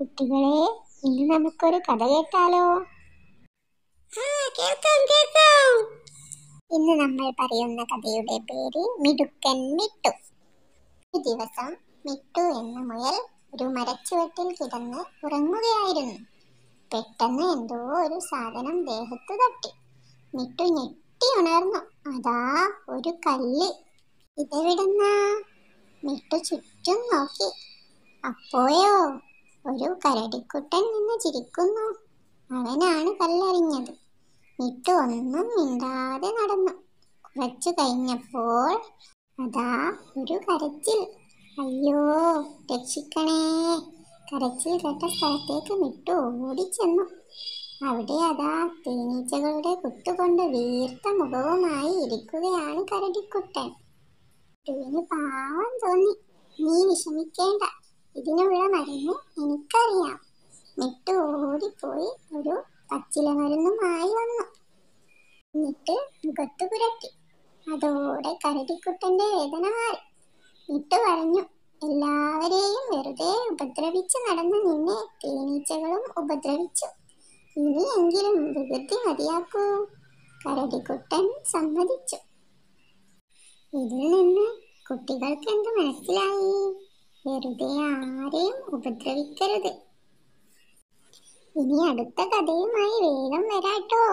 കുട്ടികളെ ഇന്ന് നമുക്കൊരു കഥ കേട്ടാലോ കേൾക്കാം കേൾക്കാം ഇന്ന് നമ്മൾ പറയുന്ന കഥയുടെ പേര് മിടുക്കൻ മിട്ടു ഒരു ദിവസം മിട്ടു എന്ന മുയൽ ഒരു മരച്ചുവട്ടിൽ കിടന്ന് ഉറങ്ങുകയായിരുന്നു പെട്ടെന്ന് എന്തോ ഒരു സാധനം ദേഹത്ത് തട്ടി മിട്ടു ഞെട്ടി ഉണർന്നു അതാ ഒരു കല്ല് ഇതെവിടുന്ന മിട്ടു ചുറ്റും നോക്കി അപ്പോയോ ഒരു കരടിക്കുട്ടൻ നിന്ന് ചിരിക്കുന്നു അവനാണ് കല്ലറിഞ്ഞത് ഇട്ട് ഒന്നും മിണ്ടാതെ നടന്നു കുറച്ചു കഴിഞ്ഞപ്പോൾ അതാ ഒരു കരച്ചിൽ അയ്യോ രക്ഷിക്കണേ കരച്ചിൽ കേട്ട സ്ഥലത്തേക്ക് മിട്ടു ഓടിച്ചെന്നു അവിടെ അതാ തേനീച്ചകളുടെ കുത്തുകൊണ്ട് വീർത്ത മുഖവുമായി ഇരിക്കുകയാണ് കരടിക്കുട്ടൻ മിട്ടുവിന് പാവം തോന്നി നീ വിഷമിക്കേണ്ട ഇതിനുള്ള മരുന്ന് എന്നിട്ട് ഓടിപ്പോയി ഒരു പച്ചില മരുന്നുമായി വന്നു എന്നിട്ട് മുഖത്ത് പുരട്ടി അതോടെ കരടിക്കുട്ടന്റെ വേദന മാറി എന്നിട്ട് പറഞ്ഞു എല്ലാവരെയും വെറുതെ ഉപദ്രവിച്ച് നടന്ന് നിന്നെ തേനീച്ചകളും ഉപദ്രവിച്ചു ഇനി എങ്കിലും വികൃതി മതിയാക്കൂ കരടിക്കുട്ടൻ സമ്മതിച്ചു ഇതിൽ നിന്ന് കുട്ടികൾക്ക് എന്ത് മനസ്സിലായി വെറുതെ ആരെയും ഉപദ്രവിക്കരുത് ഇനി അടുത്ത കഥയുമായി വേഗം വരാട്ടോ